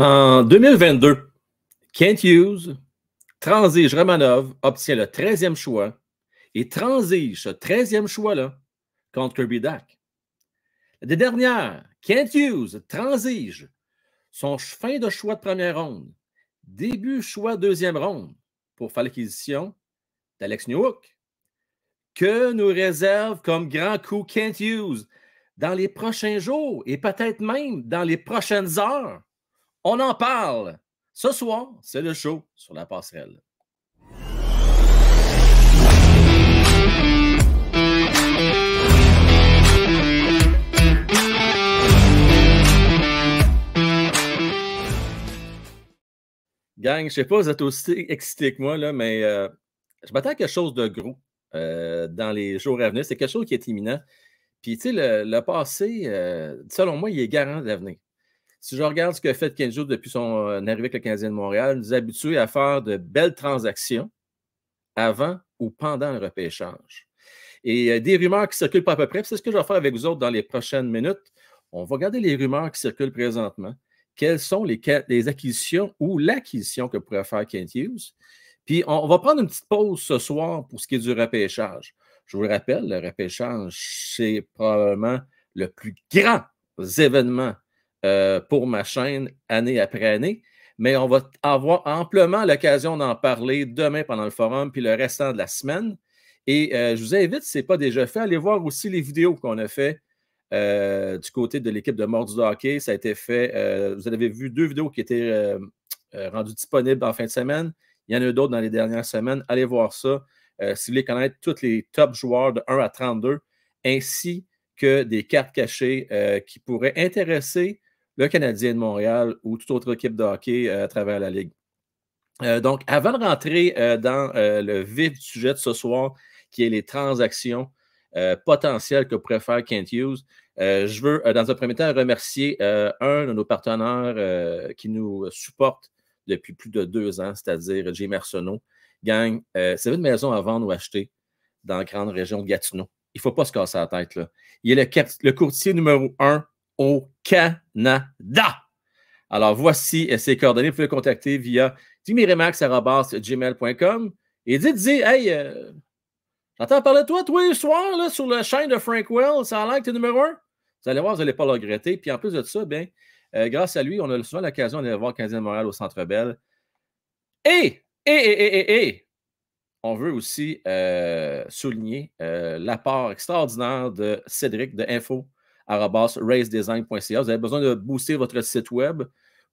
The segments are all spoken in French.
En 2022, Kent Hughes, transige Romanov, obtient le 13 choix et transige ce 13e choix-là contre Kirby Dack. La dernière, Kent Hughes transige son fin de choix de première ronde, début choix deuxième ronde pour faire l'acquisition d'Alex Newhook. Que nous réserve comme grand coup Kent Hughes dans les prochains jours et peut-être même dans les prochaines heures? On en parle. Ce soir, c'est le show sur la passerelle. Gang, je sais pas, vous êtes aussi excité que moi, là, mais euh, je m'attends à quelque chose de gros euh, dans les jours à venir. C'est quelque chose qui est imminent. Puis, tu sais, le, passé, euh, selon moi, il est garant de l'avenir. Si je regarde ce que fait Hughes depuis euh, son arrivée avec le Canadien de Montréal, nous habitué à faire de belles transactions avant ou pendant le repêchage. Et euh, des rumeurs qui circulent pas à peu près, c'est ce que je vais faire avec vous autres dans les prochaines minutes. On va regarder les rumeurs qui circulent présentement. Quelles sont les, les acquisitions ou l'acquisition que pourrait faire Kent Hughes? Puis on, va prendre une petite pause ce soir pour ce qui est du repêchage. Je vous le rappelle, le repêchage, c'est probablement le plus grand événement euh, pour ma chaîne année après année. Mais on va avoir amplement l'occasion d'en parler demain pendant le forum, puis le restant de la semaine. Et euh, je vous invite, si ce n'est pas déjà fait, allez aller voir aussi les vidéos qu'on a fait euh, du côté de l'équipe de Mort du Hockey. Ça a été fait, vous avez vu deux vidéos qui étaient rendues disponibles en fin de semaine. Il y en a eu d'autres dans les dernières semaines. Allez voir ça. si vous voulez connaître tous les top joueurs de 1 à 32, ainsi que des cartes cachées qui pourraient intéresser le Canadien de Montréal ou toute autre équipe de hockey euh, à travers la Ligue. Euh, donc, avant de rentrer euh, dans le vif sujet de ce soir, qui est les transactions potentielles que pourrait faire Kent Hughes, je veux, dans un premier temps, remercier un de nos partenaires qui nous supporte depuis plus de deux ans, c'est-à-dire Jim Arsenault. Gang, c'est une maison à vendre ou acheter dans la grande région de Gatineau. Il ne faut pas se casser la tête. Là. Il est le, le courtier numéro un au Canada. Alors voici euh, ses coordonnées. Vous pouvez le contacter via timiremax.gmail.com et dites-y, hey, euh, j'entends parler de toi tous les soirs là, sur la chaîne de Frank Wells. ça a l'air que tu es numéro un. Vous allez voir, vous n'allez pas le regretter. Puis en plus de ça, ben, euh, grâce à lui, on a souvent l'occasion d'aller voir Candide Moral au Centre Bell. Et, et, et, et, et, on veut aussi euh, souligner l'apport extraordinaire de Cédric de Info vous avez besoin de booster votre site web,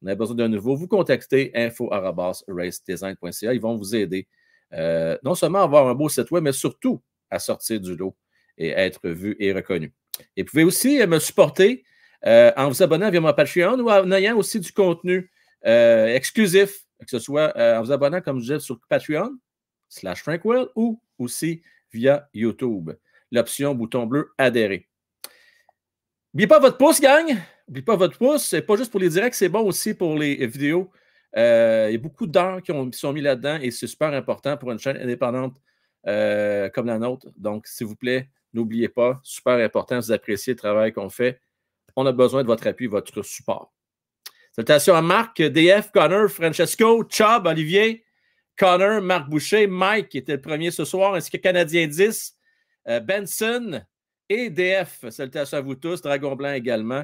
vous avez besoin d'un nouveau, vous contactez info Ils vont vous aider euh, non seulement à avoir un beau site web, mais surtout à sortir du lot et être vu et reconnu. Et vous pouvez aussi euh, me supporter euh, en vous abonnant via mon Patreon ou en ayant aussi du contenu exclusif, que ce soit en vous abonnant, comme je disais, sur Patreon, slash Frankwell ou aussi via YouTube. L'option bouton bleu adhérer. N'oubliez pas votre pouce, gang. N'oubliez pas votre pouce. C'est pas juste pour les directs, c'est bon aussi pour les vidéos. Euh, il y a beaucoup d'heures qui, sont mis là-dedans et c'est super important pour une chaîne indépendante euh, comme la nôtre. Donc, s'il vous plaît, n'oubliez pas, super important, vous appréciez le travail qu'on fait. On a besoin de votre appui, votre support. Salutations à Marc, DF, Connor, Francesco, Chubb, Olivier, Connor, Marc Boucher, Mike qui était le premier ce soir, ainsi que Canadien 10, euh, Benson, et DF. à vous tous, Dragon Blanc également.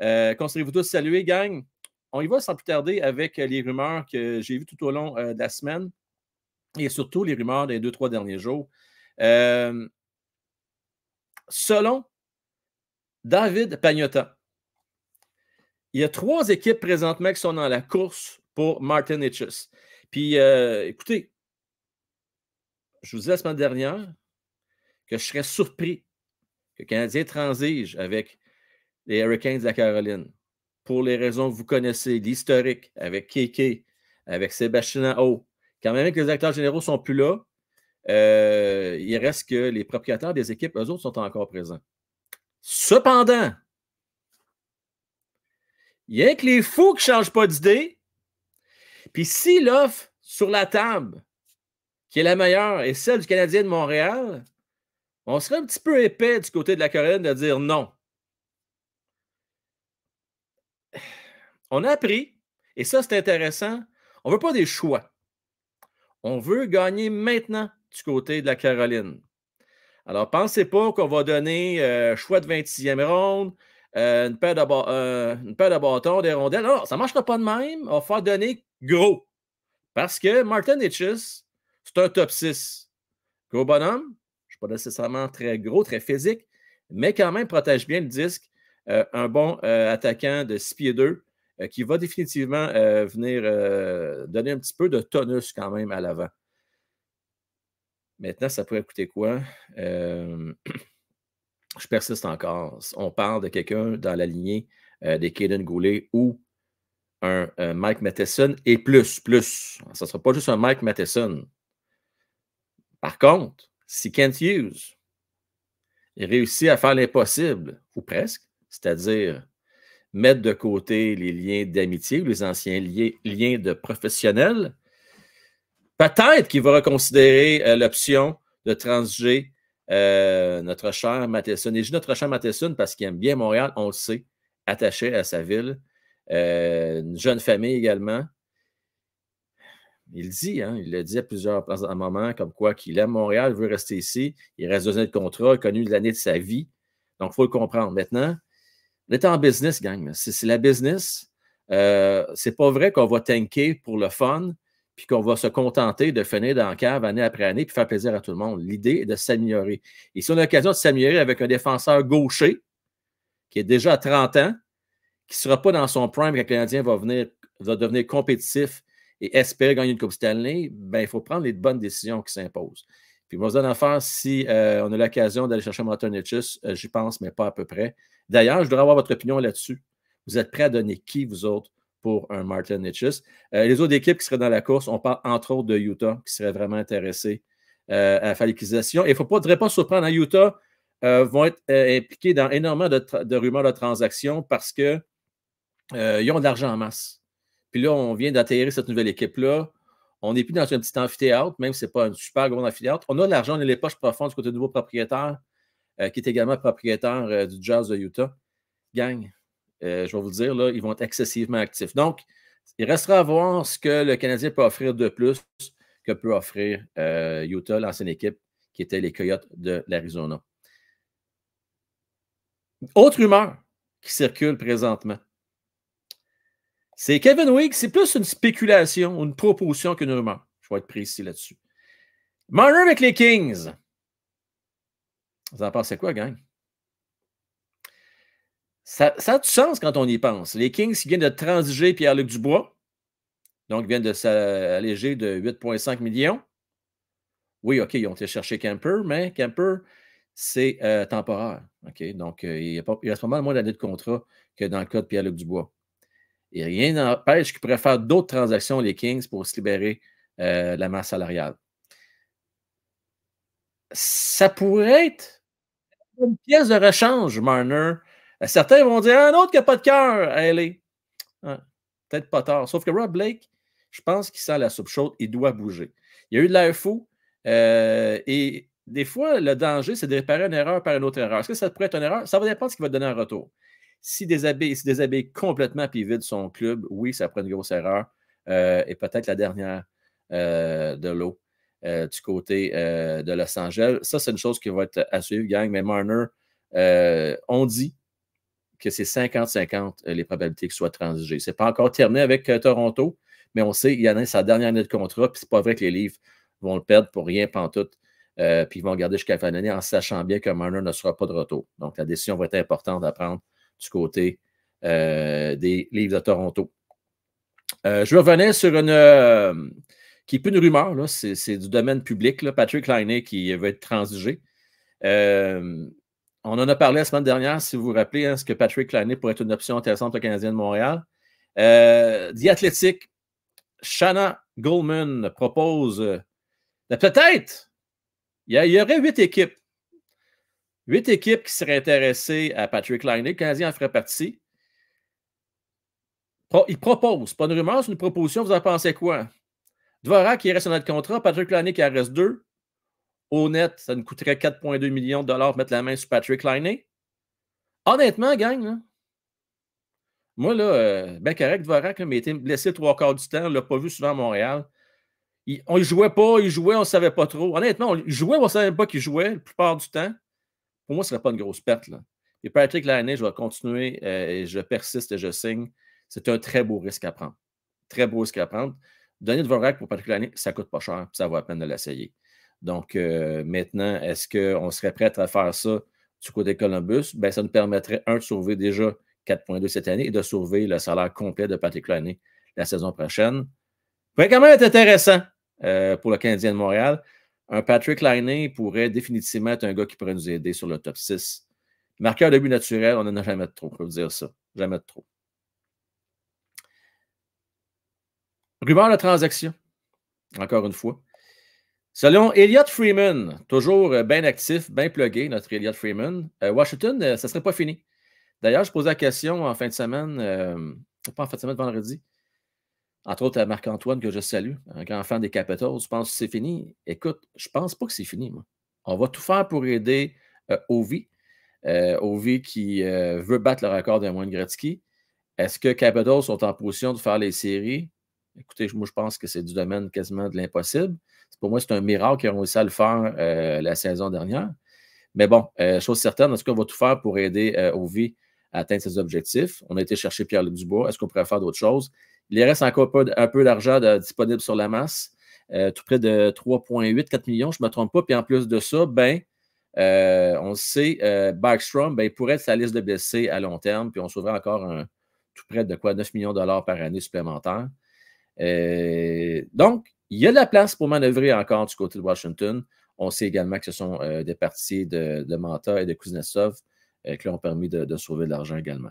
Euh, vous tous, saluer, gang. On y va sans plus tarder avec les rumeurs que j'ai vues tout au long euh, de la semaine et surtout les rumeurs des deux, trois derniers jours. Euh, selon David Pagnotta, il y a trois équipes présentement qui sont dans la course pour Martin Hitches. Puis, euh, écoutez, je vous disais la semaine dernière que je serais surpris le Canadien transige avec les Hurricanes de la Caroline pour les raisons que vous connaissez, l'historique avec KK, avec Sébastien O. Quand même que les acteurs généraux ne sont plus là, euh, il reste que les propriétaires des équipes, eux autres, sont encore présents. Cependant, il y a que les fous qui ne changent pas d'idée. Puis si l'offre sur la table, qui est la meilleure, est celle du Canadien de Montréal, on serait un petit peu épais du côté de la Caroline de dire non. On a appris, et ça c'est intéressant, on ne veut pas des choix. On veut gagner maintenant du côté de la Caroline. Alors, pensez pas qu'on va donner euh, choix de 26e ronde, euh, euh, une, paire de bâtons, des rondelles. Non, ça ne marchera pas de même. On va faire donner gros. Parce que Martin Hitches, c'est un top 6. Gros bonhomme, pas nécessairement très gros, très physique, mais quand même protège bien le disque. Euh, un bon euh, attaquant de 6 2 euh, qui va définitivement venir donner un petit peu de tonus quand même à l'avant. Maintenant, ça pourrait coûter quoi? je persiste encore. On parle de quelqu'un dans la lignée des Kaden Goulet ou un, un Mike Matheson et plus, plus. Ça ne sera pas juste un Mike Matheson. Par contre, si Kent Hughes réussit à faire l'impossible, ou presque, c'est-à-dire mettre de côté les liens d'amitié ou les anciens liens de professionnels, peut-être qu'il va reconsidérer euh, l'option de transiger euh, notre cher Matheson. Et je notre cher Matheson parce qu'il aime bien Montréal, on le sait, attaché à sa ville. Euh, une jeune famille également. Il dit, hein, il le dit à plusieurs places à un moment, comme quoi qu'il aime Montréal, veut rester ici. Il reste deux années de contrat, a connu l'année de sa vie. Donc, il faut le comprendre. Maintenant, on est en business, gang. C'est la business. Euh, c'est pas vrai qu'on va tanker pour le fun, puis qu'on va se contenter de finir dans le cave année après année, puis faire plaisir à tout le monde. L'idée est de s'améliorer. Et si on a l'occasion de s'améliorer avec un défenseur gaucher, qui est déjà à 30 ans, qui ne sera pas dans son prime quand le va devenir compétitif et espérer gagner une Coupe Stanley, ben, il faut prendre les bonnes décisions qui s'imposent. Puis, moi, donne affaire si euh, on a l'occasion d'aller chercher Martin Nichols. Euh, j'y pense, mais pas à peu près. D'ailleurs, je voudrais avoir votre opinion là-dessus. Vous êtes prêts à donner qui, vous autres, pour un Martin Nichols? Euh, les autres équipes qui seraient dans la course, on parle entre autres de Utah, qui serait vraiment intéressé à la Et il ne faudrait pas surprendre à hein, Utah. vont être impliqués dans énormément de, de rumeurs de transactions parce qu'ils ont de l'argent en masse. Puis là, on vient d'atterrir cette nouvelle équipe-là. On n'est plus dans un petit amphithéâtre, même si ce n'est pas un super grand amphithéâtre. On a de l'argent, on les poches profondes du côté du nouveau propriétaire, euh, qui est également propriétaire euh, du Jazz de Utah. Gang, euh, je vais vous dire, là, ils vont être excessivement actifs. Donc, il restera à voir ce que le Canadien peut offrir de plus que peut offrir Utah, l'ancienne équipe, qui était les Coyotes de l'Arizona. Autre rumeur qui circule présentement. C'est Kevin Wiggs, c'est plus une spéculation ou une proposition qu'une rumeur. Je vais être précis là-dessus. Marner avec les Kings. Vous en pensez quoi, gang? Ça, ça, a du sens quand on y pense. Les Kings qui viennent de transiger Pierre-Luc Dubois. Donc, ils viennent de s'alléger de 8,5 millions. Oui, OK, ils ont été chercher Camper, mais Camper, c'est euh, temporaire. OK, donc euh, il, y a pas, il reste pas mal moins d'années de contrat que dans le cas de Pierre-Luc Dubois. Et rien n'empêche qu'ils pourraient faire d'autres transactions, les Kings, pour se libérer euh, la masse salariale. Ça pourrait être une pièce de rechange, Marner. Euh, certains vont dire un autre qui n'a pas de cœur, allez. Peut-être pas tard. Sauf que Rob Blake, je pense qu'il sent la soupe chaude, il doit bouger. Il y a eu de l'air fou. Euh, et des fois, le danger, c'est de réparer une erreur par une autre erreur. Est-ce que ça pourrait être une erreur? Ça va dépendre de ce qu'il va donner en retour. Si Desabé si déshabille complètement puis vide son club, oui, ça prend une grosse erreur. Euh, et peut-être la dernière euh, de l'eau euh, du côté de Los Angeles. Ça, c'est une chose qui va être à suivre, gang. Mais Marner, on dit que c'est 50-50 les probabilités qu'il soit transigé. Ce n'est pas encore terminé avec Toronto, mais on sait qu'il y en a sa dernière année de contrat, puis c'est pas vrai que les livres vont le perdre pour rien pantoute. tout, puis ils vont garder jusqu'à la fin de l'année en sachant bien que Marner ne sera pas de retour. Donc, la décision va être importante à prendre du côté euh, des Livres de Toronto. Euh, je revenais sur une. Euh, qui est plus une rumeur, c'est du domaine public, Patrick Liney qui veut être transigé. on en a parlé la semaine dernière, si vous vous rappelez, est hein, ce que Patrick Liney pourrait être une option intéressante pour le Canadien de Montréal. Euh, The Athletic, Shanna Goldman propose ben, peut-être. Il y, aurait huit équipes Huit équipes qui seraient intéressées à Patrick Liney. Le Canadien en ferait partie. il propose, pas une rumeur, c'est une proposition. Vous en pensez quoi? Dvorak, il reste dans notre contrat. Patrick Liney, qui en reste deux. Honnête, ça nous coûterait 4,2 millions de dollars de mettre la main sur Patrick Liney. Honnêtement, gang, moi, là, euh, correct, Dvorak, il était blessé trois quarts du temps. On ne l'a pas vu souvent à Montréal. on ne jouait pas, il jouait, on ne savait pas trop. Honnêtement, on jouait, on ne savait pas qu'il jouait la plupart du temps pour moi, ce ne serait pas une grosse perte. Et Patrick Lainé, je vais continuer euh, et je persiste et je signe. C'est un très beau risque à prendre. Très beau risque à prendre. Donner de Vorak pour Patrick Lainé, ça ne coûte pas cher, ça vaut la peine de l'essayer. Donc euh, maintenant, est-ce qu'on serait prêt à faire ça du côté Columbus? Ben, ça nous permettrait, un, de sauver déjà 4.2 cette année et de sauver le salaire complet de Patrick Lainé la saison prochaine. Ça pourrait quand même être intéressant euh, pour le Canadien de Montréal. Un Patrick Liney pourrait définitivement être un gars qui pourrait nous aider sur le top 6. Marqueur de but naturel, on n'en a jamais trop, je vous dire ça. Jamais de trop. Rumeur de transaction, encore une fois. Selon Elliott Freeman, toujours euh, bien actif, bien plugué, notre Elliott Freeman, euh, Washington, euh, ça ne serait pas fini. D'ailleurs, je posais la question en fin de semaine, pas en fin de semaine, vendredi, entre autres, à Marc-Antoine, que je salue, un grand fan des Capitals. Je pense que c'est fini? Écoute, je ne pense pas que c'est fini, moi. On va tout faire pour aider euh, Ovi. Euh, Ovi qui euh, veut battre le record de Wayne Gretzky. Est-ce que Capitals sont en position de faire les séries? Écoutez, moi, je pense que c'est du domaine quasiment de l'impossible. Pour moi, c'est un miracle qu'ils ont réussi à le faire la saison dernière. Mais bon, chose certaine, est-ce qu'on va tout faire pour aider Ovi à atteindre ses objectifs? On a été chercher Pierre-Luc Dubois. Est-ce qu'on pourrait faire d'autres choses? Il reste encore un peu d'argent disponible sur la masse, euh, tout près de 3,8, 4 millions, je ne me trompe pas. Puis en plus de ça, ben, euh, on sait, euh, Backstrom ben, pourrait être sa liste de blessés à long terme, puis on sauverait encore tout près de quoi 9 millions de dollars par année supplémentaires. Euh, donc, il y a de la place pour manœuvrer encore du côté de Washington. On sait également que ce sont euh, des parties de, de, Manta et de Kuznetsov qui ont permis de sauver de l'argent également.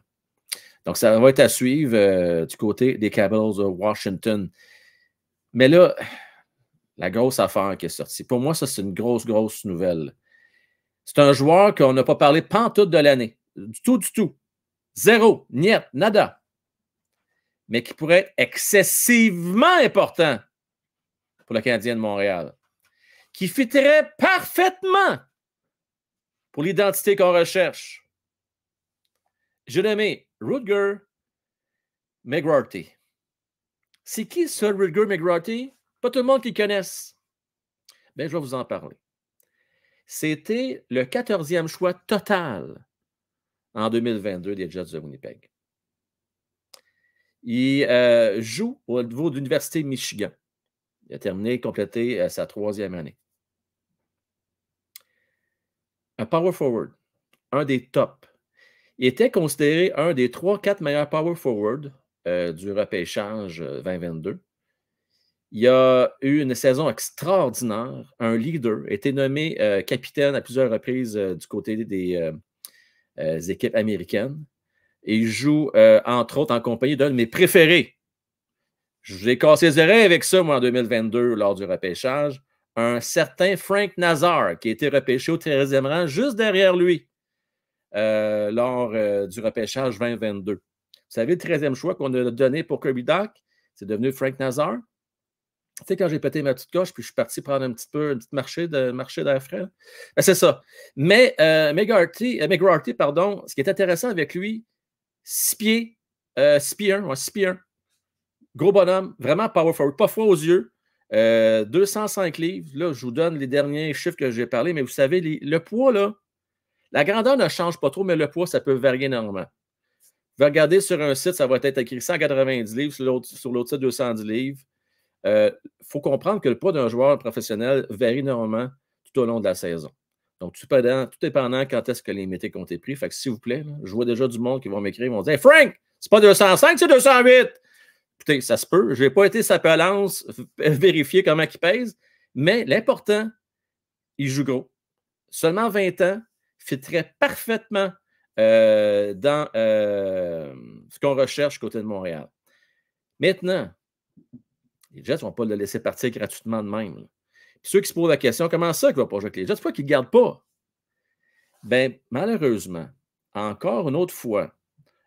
Donc, ça va être à suivre euh, du côté des Capitals de Washington. Mais là, la grosse affaire qui est sortie, pour moi, ça, c'est une grosse, grosse nouvelle. C'est un joueur qu'on n'a pas parlé pantoute de l'année. Du tout, du tout. Zéro, niet, nada. Mais qui pourrait être excessivement important pour le Canadien de Montréal. Qui fitterait parfaitement pour l'identité qu'on recherche. Je l'aimais. Rudger McGrarty. C'est qui ce Rudger McGrarty? Pas tout le monde qui connaisse. Bien, je vais vous en parler. C'était le 14e choix total en 2022 des Jets de Winnipeg. Il euh, joue au niveau de l'Université Michigan. Il a terminé, complété euh, sa troisième année. Un power forward, un des tops il était considéré un des trois quatre meilleurs power forward euh, du repêchage 2022. Euh, il a eu une saison extraordinaire, un leader, a été nommé euh, capitaine à plusieurs reprises du côté des, équipes américaines. il joue, entre autres, en compagnie d'un de mes préférés. Je vous ai cassé les oreilles avec ça, moi, en 2022, lors du repêchage. Un certain Frank Nazar, qui a été repêché au 13e rang, juste derrière lui. Euh, lors euh, du repêchage 2022. Vous savez, le 13e choix qu'on a donné pour Kirby Doc, c'est devenu Frank Nazar. Tu sais, quand j'ai pété ma petite coche, puis je suis parti prendre un petit peu, un petit marché de marché d'air frais. Ben, c'est ça. Mais euh, McGarty, euh, pardon, ce qui est intéressant avec lui, 6 pieds, pieds Gros bonhomme, vraiment powerful, pas froid aux yeux. 205 livres. Là, je vous donne les derniers chiffres que j'ai parlé, mais vous savez, le poids, là, la grandeur ne change pas trop, mais le poids, ça peut varier énormément. Vous regardez sur un site, ça va être écrit 190 livres, sur l'autre site, 210 livres. Il euh, faut comprendre que le poids d'un joueur professionnel varie énormément tout au long de la saison. Donc, tout dépendant, tout quand est-ce que les métiers ont été pris. Fait que s'il vous plaît, je vois déjà du monde qui vont m'écrire, ils vont dire Frank, c'est pas 205, c'est 208! Écoutez, ça se peut. Je n'ai pas été sa balance, euh, vérifier comment il pèse, mais l'important, il joue gros. Seulement 20 ans, fitterait parfaitement euh, dans euh, ce qu'on recherche côté de Montréal. Maintenant, les Jets ne vont pas le laisser partir gratuitement de même. ceux qui se posent la question, comment ça qu'il ne va pas jouer avec les Jets? Pourquoi qu'il ne garde pas? Ben malheureusement, encore une autre fois,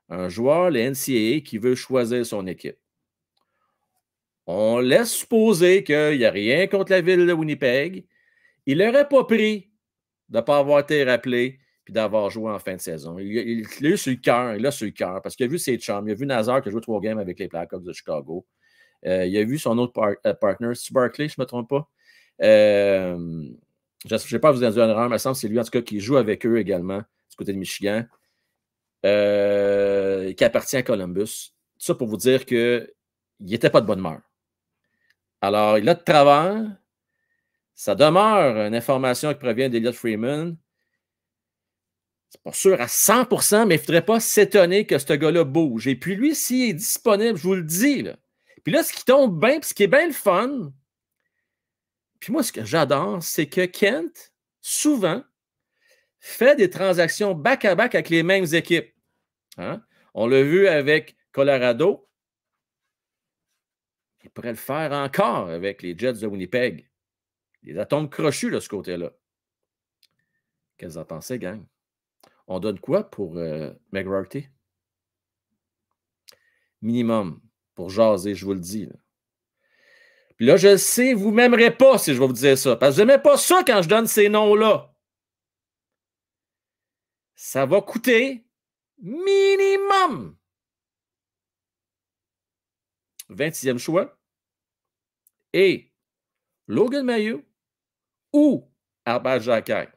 un joueur, le NCAA, qui veut choisir son équipe. On laisse supposer qu'il n'y a rien contre la ville de Winnipeg. Il n'aurait pas pris de ne pas avoir été rappelé puis d'avoir joué en fin de saison. Il a eu sur le cœur, il a sur le cœur, parce qu'il a vu ses chums, il a vu Nazar qui a joué trois games avec les Blackhawks de Chicago. Euh, il a vu son autre euh, partner, Stu Barkley, je ne me trompe pas. Euh, je ne vais pas vous dire une erreur, mais il semble que c'est lui en tout cas qui joue avec eux également, du côté de Michigan, qui appartient à Columbus. Tout ça pour vous dire qu'il n'était pas de bonne humeur. Alors, il a de travers, ça demeure une information qui provient d'Elliott Freeman. C'est pas sûr à 100%, mais il ne faudrait pas s'étonner que ce gars-là bouge. Et puis lui, s'il est disponible, je vous le dis. Puis là, ce qui tombe bien, puis ce qui est bien le fun, puis moi, ce que j'adore, c'est que Kent, souvent, fait des transactions back-à-back avec les mêmes équipes. Hein. On l'a vu avec Colorado. Il pourrait le faire encore avec les Jets de Winnipeg. Les atomes crochus de ce côté-là. Qu'est-ce en pensaient, gang? On donne quoi pour euh, Minimum pour jaser, je vous le dis. Puis là, je sais, vous ne m'aimerez pas si je vais vous dire ça, parce que je n'aimais pas ça quand je donne ces noms-là. Ça va coûter minimum 26 e choix. Et Logan Mayu ou Albert Jacquet.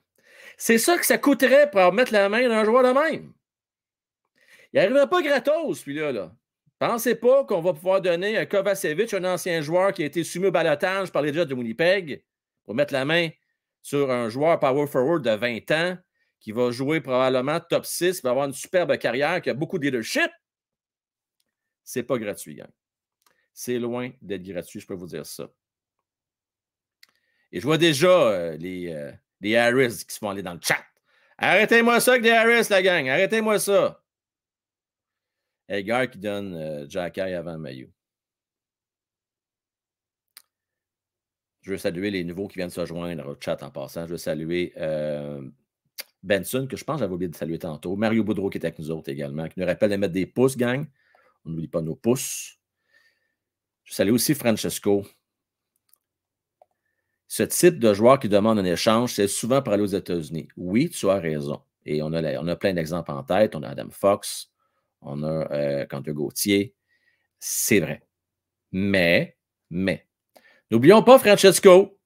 C'est ça que ça coûterait pour mettre la main d'un joueur de même. Il n'arriverait pas gratos, celui-là. Pensez pas qu'on va pouvoir donner à Kovacevic, un ancien joueur qui a été soumis au balotage par les Jets de Winnipeg, pour mettre la main sur un joueur power forward de 20 ans qui va jouer probablement top 6, va avoir une superbe carrière, qui a beaucoup de leadership. C'est pas gratuit, gars. C'est loin d'être gratuit, je peux vous dire ça. Et je vois déjà euh, euh, les, Harris qui se font aller dans le chat. Arrêtez-moi ça avec des Harris, la gang. Arrêtez-moi ça. Edgar qui donne euh, Jacky avant Mayu. Je veux saluer les nouveaux qui viennent se joindre au chat en passant. Je veux saluer Benson, que je pense que j'avais oublié de saluer tantôt. Mario Boudreau qui est avec nous autres également, qui nous rappelle de mettre des pouces, gang. On n'oublie pas nos pouces. Je salue aussi Francesco, ce type de joueur qui demande un échange, c'est souvent par aller aux États-Unis. Oui, tu as raison. Et on a, on a plein d'exemples en tête. On a Adam Fox, on a euh, Quentin Gauthier. C'est vrai. Mais, mais, n'oublions pas, Francesco,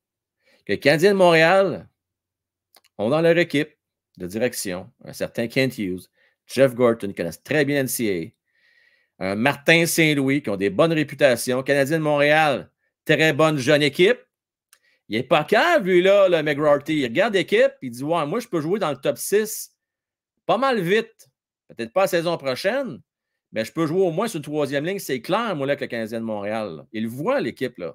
que Canadien de Montréal ont dans leur équipe de direction un certain Kent Hughes, Jeff Gorton, qui connaissent très bien NCA, un Martin Saint-Louis, qui ont des bonnes réputations, Canadien de Montréal, très bonne jeune équipe. Il n'est pas calme, lui, là, le McGrarty. Il regarde l'équipe, il dit Ouais, moi, je peux jouer dans le top 6 pas mal vite. Peut-être pas la saison prochaine, mais je peux jouer au moins sur une troisième ligne. C'est clair, moi, là, que le Canadien de Montréal. Il voit, l'équipe, là.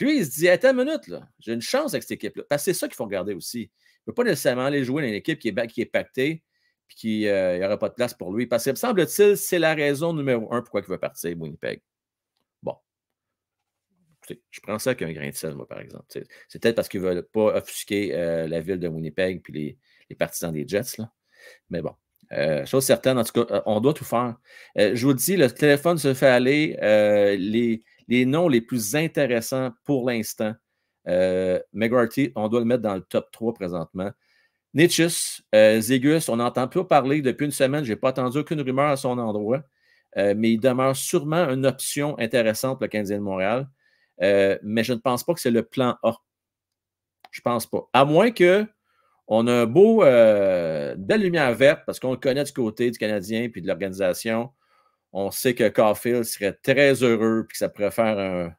Lui, il se dit Attends une minute, là. J'ai une chance avec cette équipe-là. Parce que c'est ça qu'il faut regarder aussi. Il ne peut pas nécessairement aller jouer dans une équipe qui est, qui est pactée puis qu'il euh, n'y aura pas de place pour lui. Parce que, semble-t-il, c'est la raison numéro un pourquoi il veut partir, Winnipeg je prends ça avec un grain de sel, moi, par exemple. C'est peut-être parce qu'ils ne veulent pas offusquer euh, la ville de Winnipeg puis les, partisans des Jets. Là. Mais bon, euh, chose certaine, en tout cas, euh, on doit tout faire. je vous dis, le téléphone se fait aller. les, noms les plus intéressants pour l'instant, McGarty, on doit le mettre dans le top 3 présentement. Nitchus, Zegus, on n'entend plus parler depuis une semaine. Je n'ai pas entendu aucune rumeur à son endroit. mais il demeure sûrement une option intéressante pour le Canadien de Montréal. Euh, mais je ne pense pas que c'est le plan A. Je ne pense pas. À moins qu'on on a un beau euh, belle lumière verte parce qu'on le connaît du côté du Canadien et de l'organisation. On sait que Caulfield serait très heureux puis que ça pourrait faire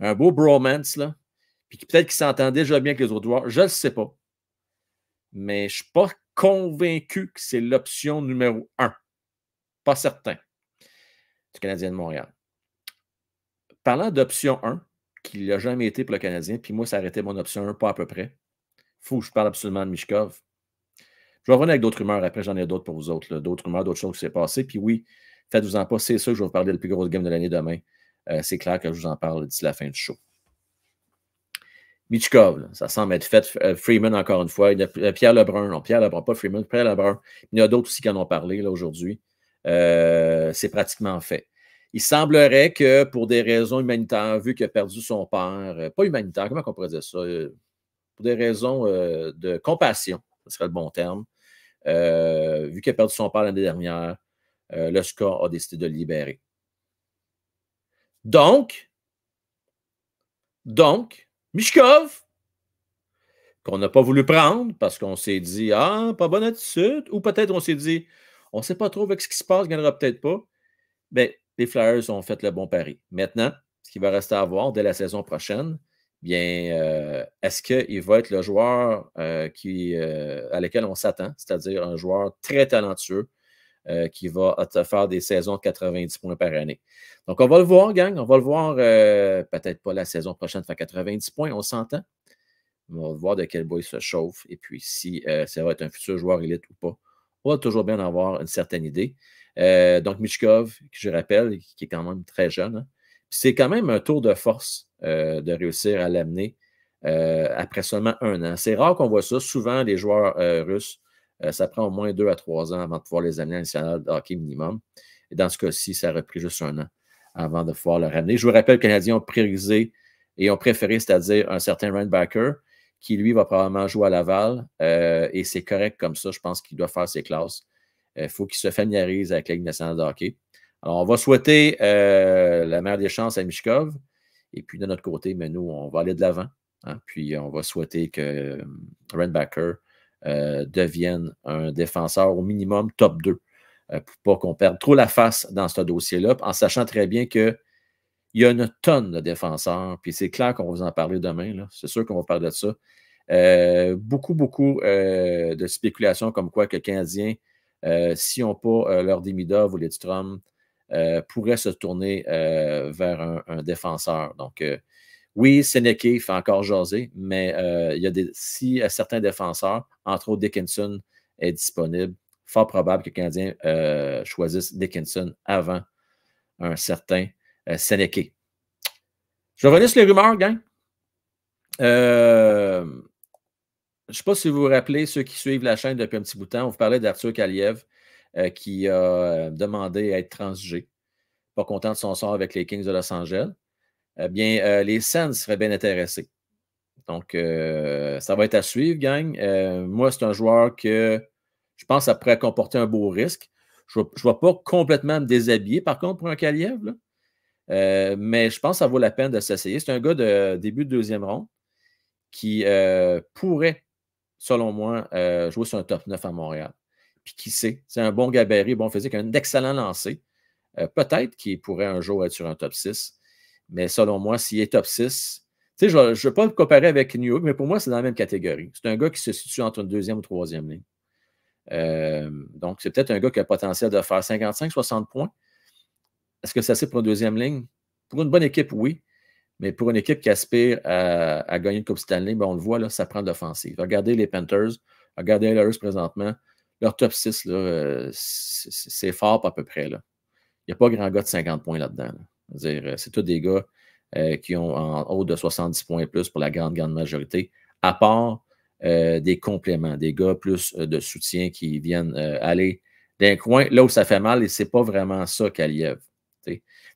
un, beau bromance Puis peut-être qu'il s'entend déjà bien que les autres joueurs. Je ne le sais pas. Mais je ne suis pas convaincu que c'est l'option numéro un. Pas certain. Du Canadien de Montréal. Parlant d'option 1, qu'il n'a jamais été pour le Canadien. Puis moi, ça arrêtait mon option 1, pas à peu près. Fou, je parle absolument de Michkov. Je vais revenir avec d'autres rumeurs après, j'en ai d'autres pour vous autres, d'autres rumeurs, d'autres choses qui s'est passées. Puis oui, faites-vous-en pas, c'est sûr que je vais vous parler de la plus grosse game de l'année demain. Euh, c'est clair que je vous en parle d'ici la fin du show. Michkov, ça semble être fait. Euh, Freeman, encore une fois. Euh, Pierre Lebrun, non, Pierre Lebrun, pas Freeman, Pierre Lebrun. Il y en a d'autres aussi qui en ont parlé aujourd'hui. c'est pratiquement fait. Il semblerait que pour des raisons humanitaires, vu qu'il a perdu son père, euh, pas humanitaire, comment on pourrait ça? Euh, pour des raisons euh, de compassion, ce serait le bon terme. vu qu'il a perdu son père l'année dernière, le SCA a décidé de le libérer. Donc, donc, Mishkov, qu'on n'a pas voulu prendre parce qu'on s'est dit Ah, pas bonne attitude, ou peut-être on s'est dit On ne sait pas trop avec ce qui se passe, il ne gagnera peut-être pas. Mais ben, les Flyers ont fait le bon pari. Maintenant, ce qui va rester à voir dès la saison prochaine, bien, euh, est-ce qu'il va être le joueur euh, euh, à lequel on s'attend, c'est-à-dire un joueur très talentueux qui va faire des saisons de 90 points par année? Donc, on va le voir, gang. On va le voir peut-être pas la saison prochaine faire 90 points, on s'entend. On va voir de quel bois il se chauffe et puis si ça va être un futur joueur élite ou pas. On va toujours bien avoir une certaine idée. Euh, donc, Michkov, que je rappelle, qui est quand même très jeune. Hein. C'est quand même un tour de force euh, de réussir à l'amener euh, après seulement un an. C'est rare qu'on voit ça. Souvent, les joueurs russes, ça prend au moins deux à trois ans avant de pouvoir les amener à l'international de hockey minimum. Et dans ce cas-ci, ça a repris juste un an avant de pouvoir le ramener. Je vous rappelle que les Canadiens ont priorisé et ont préféré, c'est-à-dire un certain Randbacker, qui lui va probablement jouer à Laval. et c'est correct comme ça. Je pense qu'il doit faire ses classes il euh, faut qu'il se familiarise avec la hockey. Alors, on va souhaiter euh, la mère des chances à Mishkov. Et puis, de notre côté, mais nous, on va aller de l'avant. Hein. puis, on va souhaiter que euh, Renbacker devienne un défenseur au minimum top 2 pour pas qu'on perde trop la face dans ce dossier-là, en sachant très bien que il y a une tonne de défenseurs, puis c'est clair qu'on va vous en parler demain, c'est sûr qu'on va parler de ça. beaucoup, beaucoup de spéculations comme quoi que le Canadien euh, si on pas leur Demidov ou Lidstrom, euh, pourrait se tourner euh, vers un, défenseur. Donc, oui, Sénéqué fait encore jaser, mais il y a des, si certains défenseurs, entre autres Dickinson, est disponible, fort probable que les Canadiens choisissent Dickinson avant un certain euh, Je revenir les rumeurs, gang. Je ne sais pas si vous vous rappelez, ceux qui suivent la chaîne depuis un petit bout de temps, on vous parlait d'Arthur Kaliev euh, qui a euh, demandé à être transgé, pas content de son sort avec les Kings de Los Angeles. Eh bien, euh, les Sens seraient bien intéressés. Donc, ça va être à suivre, gang. moi, c'est un joueur que je pense que ça pourrait comporter un beau risque. Je ne vais pas complètement me déshabiller, par contre, pour un Kaliev, mais je pense que ça vaut la peine de s'essayer. C'est un gars de début de deuxième ronde qui pourrait selon moi, euh, jouer sur un top 9 à Montréal. Puis qui sait, c'est un bon gabarit, bon physique, un excellent lancé. Euh, peut-être qu'il pourrait un jour être sur un top 6, mais selon moi, s'il est top 6, je ne veux pas le comparer avec New York, mais pour moi, c'est dans la même catégorie. C'est un gars qui se situe entre une deuxième ou troisième ligne. Euh, donc, c'est peut-être un gars qui a le potentiel de faire 55-60 points. Est-ce que c'est assez pour une deuxième ligne? Pour une bonne équipe, oui. Mais pour une équipe qui aspire à, gagner une Coupe Stanley, ben on le voit, là, ça prend de l'offensive. Regardez les Panthers, regardez les présentement. Leur top 6, euh, c'est fort à peu près. Il n'y a pas grand gars de 50 points là-dedans. Euh, c'est tous des gars euh, qui ont en haut de 70 points et plus pour la grande, grande majorité, à part des compléments, des gars plus de soutien qui viennent aller d'un coin là où ça fait mal et c'est pas vraiment ça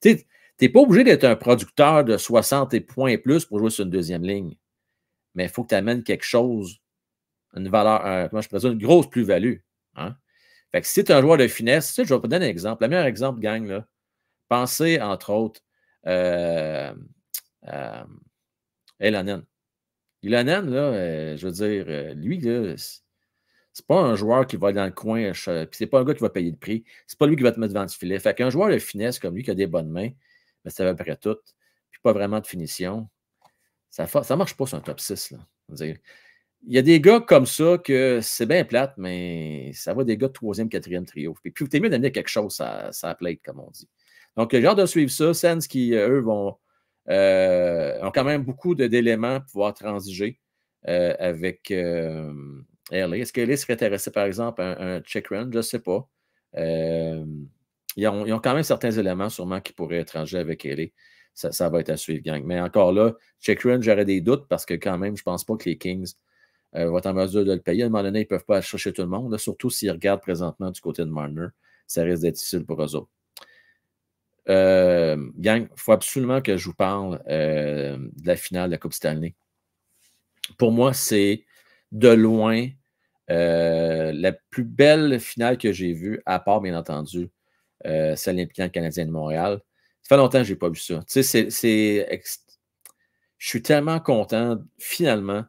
sais, tu n'es pas obligé d'être un producteur de 60 et points et plus pour jouer sur une deuxième ligne. Mais il faut que tu amènes quelque chose, une valeur, comment je présente, une grosse plus-value. Hein. Fait que si tu es un joueur de finesse, tu sais, je vais te donner un exemple. Le meilleur exemple, gang, là. Pensez, entre autres, euh, euh là, euh, je veux dire, euh, lui, là, c'est pas un joueur qui va aller dans le coin, euh, puis c'est pas un gars qui va payer le prix. C'est pas lui qui va te mettre devant le filet. Fait qu'un joueur de finesse comme lui qui a des bonnes mains, mais c'est à peu près tout. Puis pas vraiment de finition. Ça ne marche pas sur un top 6. il y a des gars comme ça que c'est bien plate, mais ça va des gars de troisième, quatrième trio. Puis, puis t'es mieux d'amener quelque chose à, ça comme on dit. Donc, j'ai hâte de suivre ça. Sans qui, euh, eux, vont, euh, ont quand même beaucoup d'éléments pour pouvoir transiger euh, avec euh, Est-ce que serait intéressé, par exemple, à un, check-run? Je ne sais pas ils ont, quand même certains éléments sûrement qui pourraient être rangés avec Ellie. Ça, va être à suivre, gang. Mais encore là, check run, j'aurais des doutes parce que quand même, je ne pense pas que les Kings euh, vont être en mesure de le payer. À un moment donné, ils ne peuvent pas chercher tout le monde, surtout s'ils regardent présentement du côté de Marner. Ça risque d'être difficile pour eux autres. Euh, gang, il faut absolument que je vous parle euh, de la finale de la Coupe Stanley. Pour moi, c'est de loin la plus belle finale que j'ai vue, à part, bien entendu, euh, celle impliquant Canadien de Montréal. Ça fait longtemps que je n'ai pas vu ça. c'est. Je suis tellement content, finalement,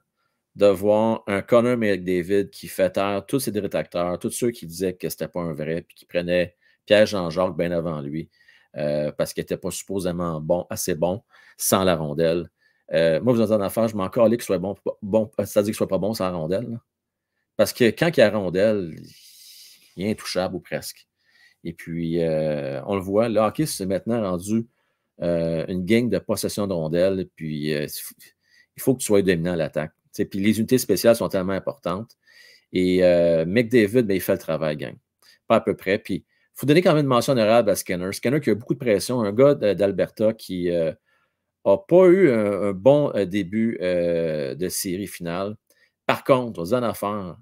de voir un Connor McDavid qui fait taire tous ses détracteurs, tous ceux qui disaient que ce n'était pas un vrai, puis qui prenaient Pierre Jean-Jacques bien avant lui, euh, parce qu'il n'était pas supposément bon, assez bon, sans la rondelle. Euh, moi, vous un affaire, je m'en calais qu'il soit bon, bon euh, c'est-à-dire qu'il soit pas bon sans la rondelle. Parce que quand il y a la rondelle, il est intouchable ou presque. Et puis, euh, on le voit, le hockey, maintenant rendu euh, une gang de possession de rondelles. Puis, euh, il faut que tu sois dominant à l'attaque. Puis, les unités spéciales sont tellement importantes. Et McDavid, ben, il fait le travail, gang. Pas à peu près. Puis, il faut donner quand même une mention honorable à Skinner. Skinner qui a beaucoup de pression, un gars d'Alberta qui n'a pas eu un, bon début de série finale. Par contre, aux en affaires,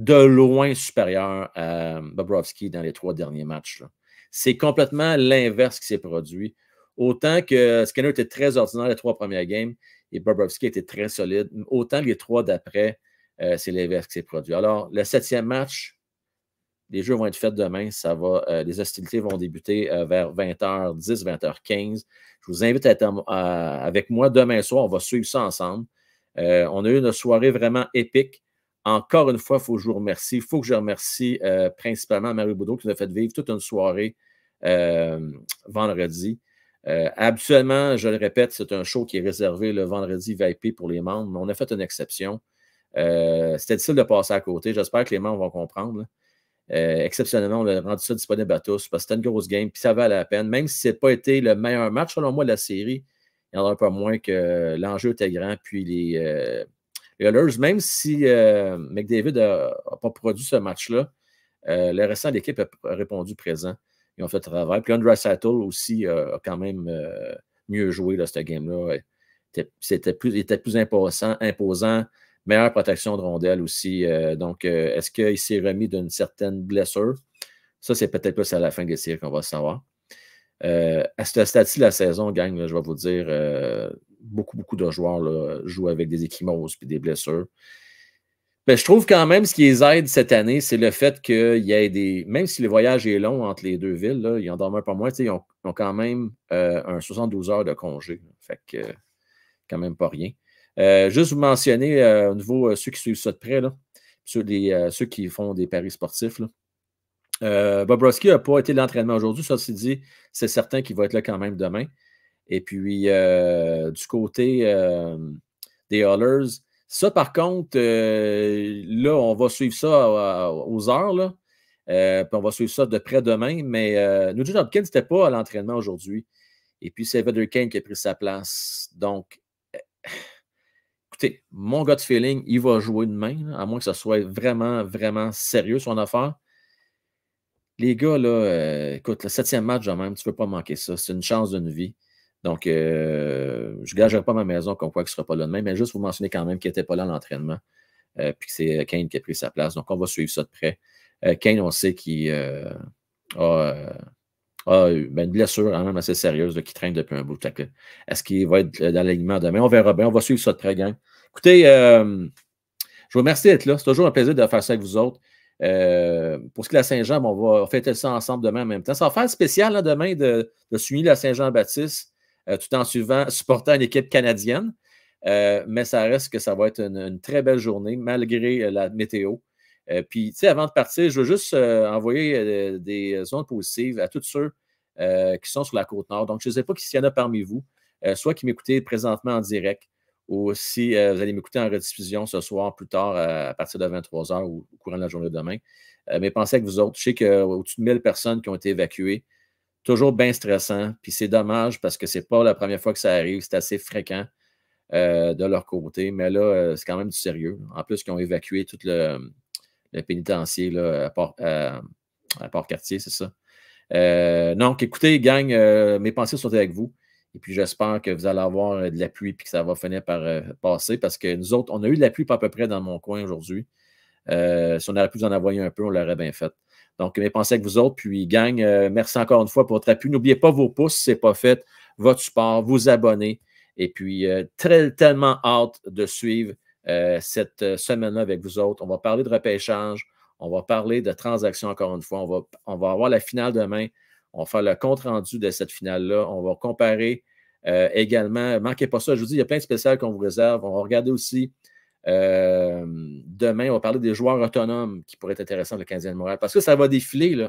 de loin supérieur à Bobrovski dans les trois derniers matchs. C'est complètement l'inverse qui s'est produit. Autant que Skinner était très ordinaire les trois premières games et Bobrovski était très solide, autant les trois d'après, euh, c'est l'inverse qui s'est produit. Alors, le septième match, les jeux vont être faits demain. Ça va, euh, les hostilités vont débuter euh, vers 20h10, 20h15. Je vous invite à être avec moi demain soir. On va suivre ça ensemble. on a eu une soirée vraiment épique. Encore une fois, il faut que je vous remercie. Il faut que je remercie euh, principalement Marie Boudreau qui nous a fait vivre toute une soirée euh, vendredi. Euh, habituellement, je le répète, c'est un show qui est réservé le vendredi VIP pour les membres, mais on a fait une exception. C'était difficile de passer à côté. J'espère que les membres vont comprendre. exceptionnellement, on a rendu ça disponible à tous parce que c'était une grosse game, puis ça valait la peine. Même si ce pas été le meilleur match, selon moi, de la série, il y en a pas moins que l'enjeu était grand, puis les, Oilers, même si euh, McDavid n'a pas produit ce match-là, euh, le restant de l'équipe a, répondu présent. Ils ont fait le travail. Puis Andra Sattel aussi euh, a quand même mieux joué dans cette game-là. C'était plus, il était plus imposant, meilleure protection de rondelle aussi. donc, est-ce qu'il s'est remis d'une certaine blessure? Ça, c'est peut-être plus à la fin de la série qu'on va savoir. à ce stade-ci la saison, gang, je vais vous dire, beaucoup, beaucoup de joueurs jouent avec des échymoses et des blessures. Mais ben, je trouve quand même ce qui les aide cette année, c'est le fait qu'il y ait des. Même si le voyage est long entre les deux villes, ils en dorment pas moins, ils ont, quand même euh, un 72 heures de congé. Fait que quand même pas rien. Euh, juste vous mentionner à euh, nouveau, ceux qui suivent ça de près, ceux qui font des paris sportifs. Bobrowski n'a pas été l'entraînement aujourd'hui, ça c'est dit, c'est certain qu'il va être là quand même demain. Et puis, euh, du côté euh, des Hollers, ça, par contre, euh, là, on va suivre ça aux heures. Là. on va suivre ça de près demain. Mais euh, Nugent Hopkins n'était pas à l'entraînement aujourd'hui. Et puis c'est Vader Kane qui a pris sa place. Donc, eh, écoutez, mon gut feeling, il va jouer demain, à moins que ce soit vraiment, vraiment sérieux son affaire. Les gars, là, écoute, le septième match, même, tu ne peux pas manquer ça. C'est une chance d'une vie. Donc, euh, je ne gagerai pas ma maison comme quoi qu'il ne sera pas là demain, mais juste vous mentionner quand même qu'il n'était pas là à l'entraînement, euh, puis que c'est Kane qui a pris sa place. Donc, on va suivre ça de près. Euh, Kane, on sait qu'il a, ben, une blessure quand même assez sérieuse qui traîne depuis un bout. Est-ce qu'il va être dans l'alignement demain? On verra bien. On va suivre ça de près, gang. Écoutez, je vous remercie d'être là. C'est toujours un plaisir de faire ça avec vous autres. pour ce qui est de la Saint-Jean, on va fêter ça ensemble demain en même temps. Ça va faire spécial là, hein, demain de, de la Saint-Jean-Baptiste. Euh, tout en suivant, supportant une équipe canadienne. Euh, mais ça reste que ça va être une, très belle journée, malgré euh, la météo. puis, tu sais, avant de partir, je veux juste envoyer des ondes positives à tous ceux qui sont sur la côte nord. Donc, je ne sais pas s'il y en a parmi vous, soit qui m'écoutez présentement en direct, ou si vous allez m'écouter en rediffusion ce soir, plus tard, à partir de 23h ou au courant de la journée de demain. mais pensez à vous autres. Je sais au dessus de 1000 personnes qui ont été évacuées, toujours bien stressant. Puis c'est dommage parce que c'est pas la première fois que ça arrive. C'est assez fréquent euh, de leur côté. Mais là, euh, c'est quand même du sérieux. En plus, ils ont évacué tout le, le pénitencier là, à, Port, quartier c'est ça. Euh, donc, écoutez, gang, mes pensées sont avec vous. Et puis, j'espère que vous allez avoir de l'appui et que ça va finir par passer parce que nous autres, on a eu de la l'appui à peu près dans mon coin aujourd'hui. Euh, si on aurait pu vous en envoyer un peu, on l'aurait bien fait. Donc, mes pensées avec vous autres. Puis, gang, euh, merci encore une fois pour votre appui. N'oubliez pas vos pouces si ce n'est pas fait, votre support, vous abonner. Et puis, euh, très, tellement hâte de suivre cette semaine-là avec vous autres. On va parler de repêchage. On va parler de transactions encore une fois. On va, avoir la finale demain. On va faire le compte-rendu de cette finale-là. On va comparer également. Manquez pas ça. Je vous dis, il y a plein de spéciales qu'on vous réserve. On va regarder aussi euh, demain, on va parler des joueurs autonomes qui pourraient être intéressants le Canadien de Montréal. Parce que ça va défiler.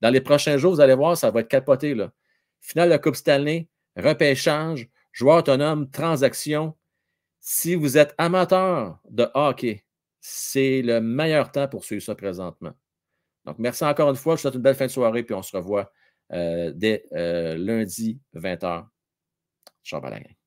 Dans les prochains jours, vous allez voir, ça va être capoté. Là. Finale de la Coupe Stanley, repêchage, joueurs autonomes, transaction. Si vous êtes amateur de hockey, c'est le meilleur temps pour suivre ça présentement. Donc, merci encore une fois. Je vous souhaite une belle fin de soirée, puis on se revoit euh, dès euh, lundi 20h. Jean à